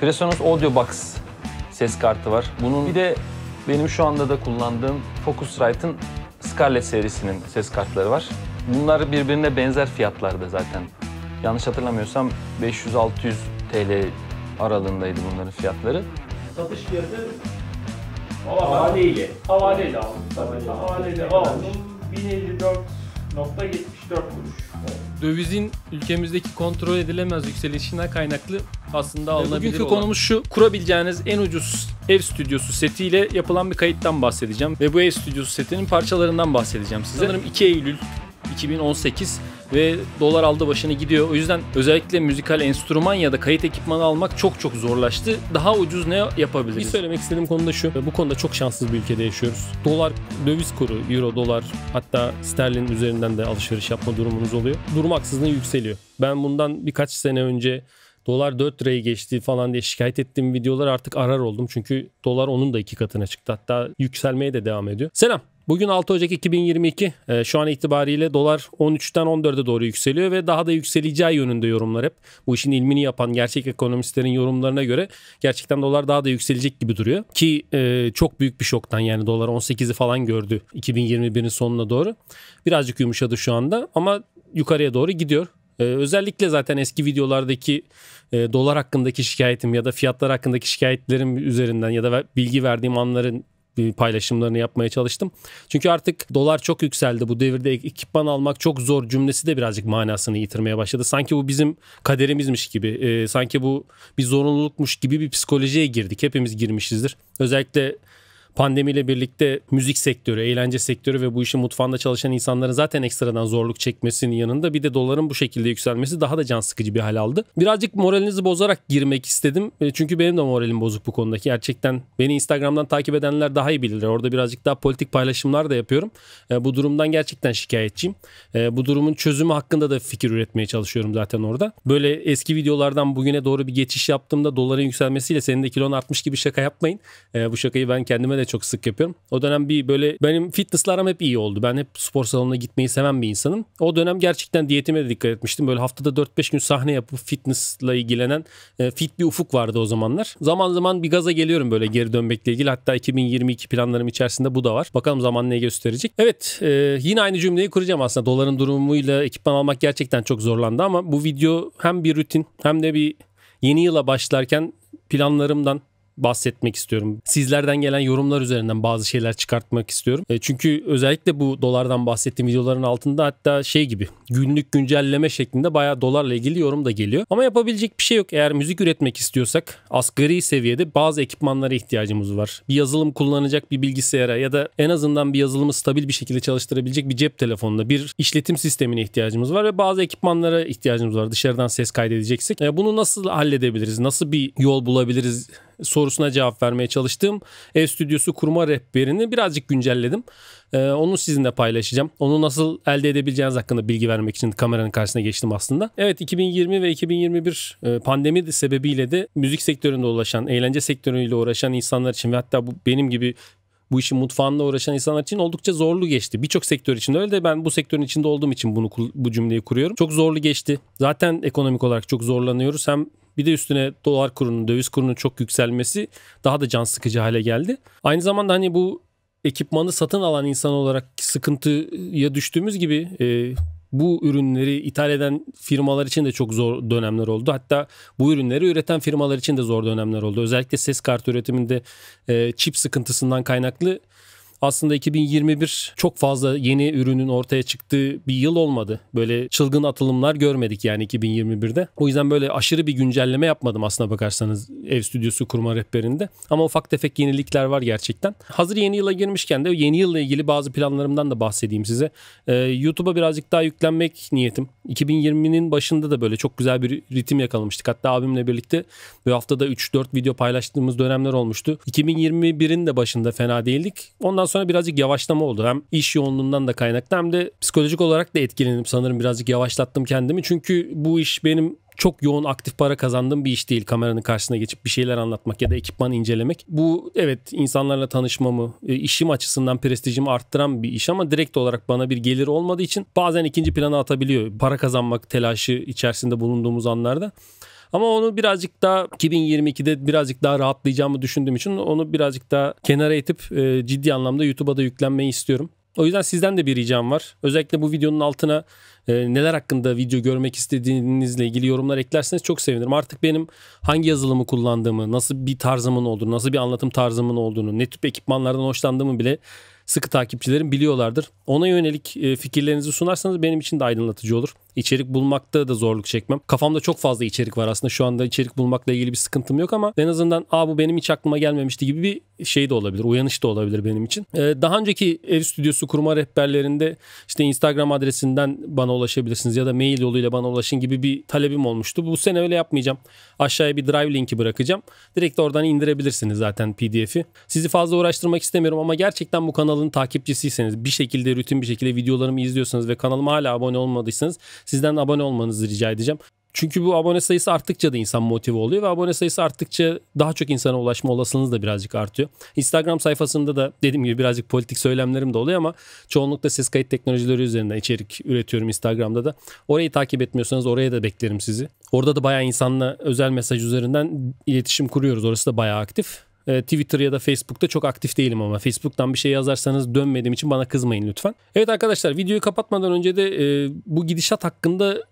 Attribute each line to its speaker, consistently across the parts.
Speaker 1: Presonus Audio Box ses kartı var. Bunun bir de benim şu anda da kullandığım Focusrite'ın Scarlett serisinin ses kartları var. Bunlar birbirine benzer fiyatlarda zaten. Yanlış hatırlamıyorsam 500-600 TL aralığındaydı bunların fiyatları. Satış fiyatı havaleyle. Havaleyle aldım. Havaleyle aldım. 1054.74 kuruş dövizin ülkemizdeki kontrol edilemez yükselişine kaynaklı aslında alınabilir Bugünkü olan. konumuz şu. Kurabileceğiniz en ucuz ev stüdyosu setiyle yapılan bir kayıttan bahsedeceğim. Ve bu ev stüdyosu setinin parçalarından bahsedeceğim size. Sanırım 2 Eylül 2018 ve dolar aldı başını gidiyor. O yüzden özellikle müzikal enstrüman ya da kayıt ekipmanı almak çok çok zorlaştı. Daha ucuz ne yapabiliriz? Bir söylemek istediğim konu da şu. Bu konuda çok şanssız bir ülkede yaşıyoruz. Dolar, döviz kuru, euro, dolar hatta sterlin üzerinden de alışveriş yapma durumunuz oluyor. Durmaksızın yükseliyor. Ben bundan birkaç sene önce dolar 4 lirayı geçti falan diye şikayet ettiğim videolar artık arar oldum. Çünkü dolar onun da iki katına çıktı. Hatta yükselmeye de devam ediyor. Selam. Bugün 6 Ocak 2022 e, şu an itibariyle dolar 13'ten 14'e doğru yükseliyor ve daha da yükseleceği yönünde yorumlar hep. Bu işin ilmini yapan gerçek ekonomistlerin yorumlarına göre gerçekten dolar daha da yükselecek gibi duruyor. Ki e, çok büyük bir şoktan yani dolar 18'i falan gördü 2021'in sonuna doğru. Birazcık yumuşadı şu anda ama yukarıya doğru gidiyor. E, özellikle zaten eski videolardaki dolar hakkındaki şikayetim ya da fiyatlar hakkındaki şikayetlerim üzerinden ya da bilgi verdiğim anların paylaşımlarını yapmaya çalıştım. Çünkü artık dolar çok yükseldi. Bu devirde ekipman almak çok zor cümlesi de birazcık manasını yitirmeye başladı. Sanki bu bizim kaderimizmiş gibi. E, sanki bu bir zorunlulukmuş gibi bir psikolojiye girdik. Hepimiz girmişizdir. Özellikle pandemiyle birlikte müzik sektörü, eğlence sektörü ve bu işin mutfağında çalışan insanların zaten ekstradan zorluk çekmesinin yanında bir de doların bu şekilde yükselmesi daha da can sıkıcı bir hal aldı. Birazcık moralinizi bozarak girmek istedim. E, çünkü benim de moralim bozuk bu konudaki. Gerçekten beni Instagram'dan takip edenler daha iyi bilirler. Orada birazcık daha politik paylaşımlar da yapıyorum. E, bu durumdan gerçekten şikayetçiyim. E, bu durumun çözümü hakkında da fikir üretmeye çalışıyorum zaten orada. Böyle eski videolardan bugüne doğru bir geçiş yaptığımda doların yükselmesiyle senin de kilon artmış gibi şaka yapmayın. Bu şakayı ben kendime de çok sık yapıyorum. O dönem bir böyle benim fitnesslarım hep iyi oldu. Ben hep spor salonuna gitmeyi seven bir insanım. O dönem gerçekten diyetime de dikkat etmiştim. Böyle haftada 4-5 gün sahne yapıp fitnessla ilgilenen e, fit bir ufuk vardı o zamanlar. Zaman zaman bir gaza geliyorum böyle geri dönmekle ilgili. Hatta 2022 planlarım içerisinde bu da var. Bakalım zaman ne gösterecek. Evet e, yine aynı cümleyi kuracağım aslında. Doların durumuyla ekipman almak gerçekten çok zorlandı ama bu video hem bir rutin hem de bir yeni yıla başlarken planlarımdan bahsetmek istiyorum. Sizlerden gelen yorumlar üzerinden bazı şeyler çıkartmak istiyorum. E, çünkü özellikle bu dolardan bahsettiğim videoların altında hatta şey gibi günlük güncelleme şeklinde bayağı dolarla ilgili yorum da geliyor. Ama yapabilecek bir şey yok. Eğer müzik üretmek istiyorsak asgari seviyede bazı ekipmanlara ihtiyacımız var. Bir yazılım kullanacak bir bilgisayara ya da en azından bir yazılımı stabil bir şekilde çalıştırabilecek bir cep telefonuna bir işletim sistemine ihtiyacımız var ve bazı ekipmanlara ihtiyacımız var. Dışarıdan ses kaydedeceksek. E, bunu nasıl halledebiliriz? Nasıl bir yol bulabiliriz sorusuna cevap vermeye çalıştığım ev stüdyosu kurma rehberini birazcık güncelledim. Ee, onu sizinle paylaşacağım. Onu nasıl elde edebileceğiniz hakkında bilgi vermek için kameranın karşısına geçtim aslında. Evet 2020 ve 2021 e, pandemi sebebiyle de müzik sektöründe ulaşan, eğlence sektörüyle uğraşan insanlar için ve hatta bu benim gibi bu işin mutfağında uğraşan insanlar için oldukça zorlu geçti. Birçok sektör için öyle de ben bu sektörün içinde olduğum için bunu bu cümleyi kuruyorum. Çok zorlu geçti. Zaten ekonomik olarak çok zorlanıyoruz. Hem bir de üstüne dolar kurunun, döviz kurunun çok yükselmesi daha da can sıkıcı hale geldi. Aynı zamanda hani bu ekipmanı satın alan insan olarak sıkıntıya düştüğümüz gibi e, bu ürünleri ithal eden firmalar için de çok zor dönemler oldu. Hatta bu ürünleri üreten firmalar için de zor dönemler oldu. Özellikle ses kartı üretiminde e, çip sıkıntısından kaynaklı aslında 2021 çok fazla yeni ürünün ortaya çıktığı bir yıl olmadı. Böyle çılgın atılımlar görmedik yani 2021'de. O yüzden böyle aşırı bir güncelleme yapmadım aslına bakarsanız ev stüdyosu kurma rehberinde. Ama ufak tefek yenilikler var gerçekten. Hazır yeni yıla girmişken de yeni yılla ilgili bazı planlarımdan da bahsedeyim size. Ee, YouTube'a birazcık daha yüklenmek niyetim. 2020'nin başında da böyle çok güzel bir ritim yakalamıştık. Hatta abimle birlikte bir haftada 3-4 video paylaştığımız dönemler olmuştu. 2021'in de başında fena değildik. Ondan Ondan sonra birazcık yavaşlama oldu. Hem iş yoğunluğundan da kaynaklı hem de psikolojik olarak da etkilenip sanırım birazcık yavaşlattım kendimi. Çünkü bu iş benim çok yoğun aktif para kazandığım bir iş değil. Kameranın karşısına geçip bir şeyler anlatmak ya da ekipman incelemek. Bu evet insanlarla tanışmamı, e, işim açısından prestijimi arttıran bir iş ama direkt olarak bana bir gelir olmadığı için bazen ikinci plana atabiliyor. Para kazanmak telaşı içerisinde bulunduğumuz anlarda. Ama onu birazcık daha 2022'de birazcık daha rahatlayacağımı düşündüğüm için onu birazcık daha kenara itip e, ciddi anlamda YouTube'a da yüklenmeyi istiyorum. O yüzden sizden de bir ricam var. Özellikle bu videonun altına e, neler hakkında video görmek istediğinizle ilgili yorumlar eklerseniz çok sevinirim. Artık benim hangi yazılımı kullandığımı, nasıl bir tarzımın olduğunu, nasıl bir anlatım tarzımın olduğunu, ne tip ekipmanlardan hoşlandığımı bile sıkı takipçilerim biliyorlardır. Ona yönelik e, fikirlerinizi sunarsanız benim için de aydınlatıcı olur içerik bulmakta da zorluk çekmem. Kafamda çok fazla içerik var aslında. Şu anda içerik bulmakla ilgili bir sıkıntım yok ama en azından a bu benim hiç aklıma gelmemişti gibi bir şey de olabilir. Uyanış da olabilir benim için. Ee, daha önceki ev stüdyosu kurma rehberlerinde işte Instagram adresinden bana ulaşabilirsiniz ya da mail yoluyla bana ulaşın gibi bir talebim olmuştu. Bu sene öyle yapmayacağım. Aşağıya bir drive linki bırakacağım. Direkt oradan indirebilirsiniz zaten PDF'i. Sizi fazla uğraştırmak istemiyorum ama gerçekten bu kanalın takipçisiyseniz bir şekilde rutin bir şekilde videolarımı izliyorsanız ve kanalıma hala abone olmadıysanız Sizden abone olmanızı rica edeceğim. Çünkü bu abone sayısı arttıkça da insan motive oluyor ve abone sayısı arttıkça daha çok insana ulaşma olasılığınız da birazcık artıyor. Instagram sayfasında da dediğim gibi birazcık politik söylemlerim de oluyor ama çoğunlukla ses kayıt teknolojileri üzerinden içerik üretiyorum Instagram'da da. Orayı takip etmiyorsanız oraya da beklerim sizi. Orada da bayağı insanla özel mesaj üzerinden iletişim kuruyoruz. Orası da bayağı aktif. E, Twitter ya da Facebook'ta çok aktif değilim ama Facebook'tan bir şey yazarsanız dönmediğim için bana kızmayın lütfen. Evet arkadaşlar videoyu kapatmadan önce de e, bu gidişat hakkında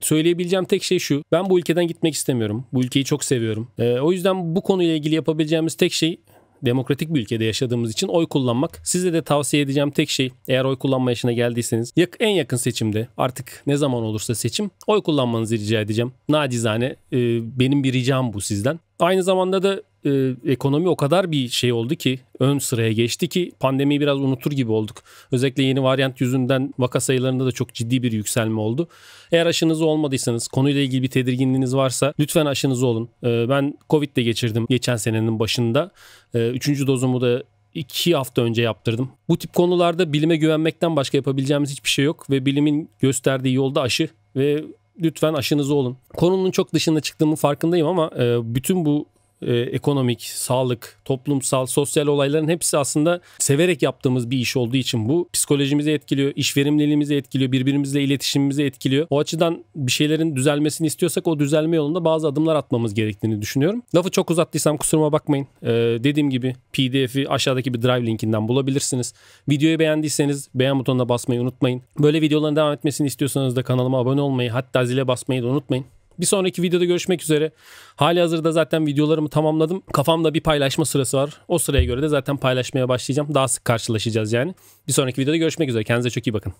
Speaker 1: söyleyebileceğim tek şey şu. Ben bu ülkeden gitmek istemiyorum. Bu ülkeyi çok seviyorum. E, o yüzden bu konuyla ilgili yapabileceğimiz tek şey demokratik bir ülkede yaşadığımız için oy kullanmak. Size de tavsiye edeceğim tek şey eğer oy kullanma yaşına geldiyseniz en yakın seçimde artık ne zaman olursa seçim oy kullanmanızı rica edeceğim. Nacizane e, benim bir ricam bu sizden. Aynı zamanda da e, ekonomi o kadar bir şey oldu ki ön sıraya geçti ki pandemiyi biraz unutur gibi olduk. Özellikle yeni varyant yüzünden vaka sayılarında da çok ciddi bir yükselme oldu. Eğer aşınız olmadıysanız konuyla ilgili bir tedirginliğiniz varsa lütfen aşınız olun. E, ben Covid de geçirdim geçen senenin başında. E, üçüncü dozumu da iki hafta önce yaptırdım. Bu tip konularda bilime güvenmekten başka yapabileceğimiz hiçbir şey yok ve bilimin gösterdiği yolda aşı ve lütfen aşınızı olun. Konunun çok dışında çıktığımın farkındayım ama e, bütün bu e, ekonomik, sağlık, toplumsal, sosyal olayların hepsi aslında severek yaptığımız bir iş olduğu için bu psikolojimizi etkiliyor, iş verimliliğimizi etkiliyor, birbirimizle iletişimimizi etkiliyor. O açıdan bir şeylerin düzelmesini istiyorsak o düzelme yolunda bazı adımlar atmamız gerektiğini düşünüyorum. Lafı çok uzattıysam kusuruma bakmayın. Ee, dediğim gibi PDF'i aşağıdaki bir drive linkinden bulabilirsiniz. Videoyu beğendiyseniz beğen butonuna basmayı unutmayın. Böyle videoların devam etmesini istiyorsanız da kanalıma abone olmayı hatta zile basmayı da unutmayın. Bir sonraki videoda görüşmek üzere. Hali hazırda zaten videolarımı tamamladım. Kafamda bir paylaşma sırası var. O sıraya göre de zaten paylaşmaya başlayacağım. Daha sık karşılaşacağız yani. Bir sonraki videoda görüşmek üzere. Kendinize çok iyi bakın.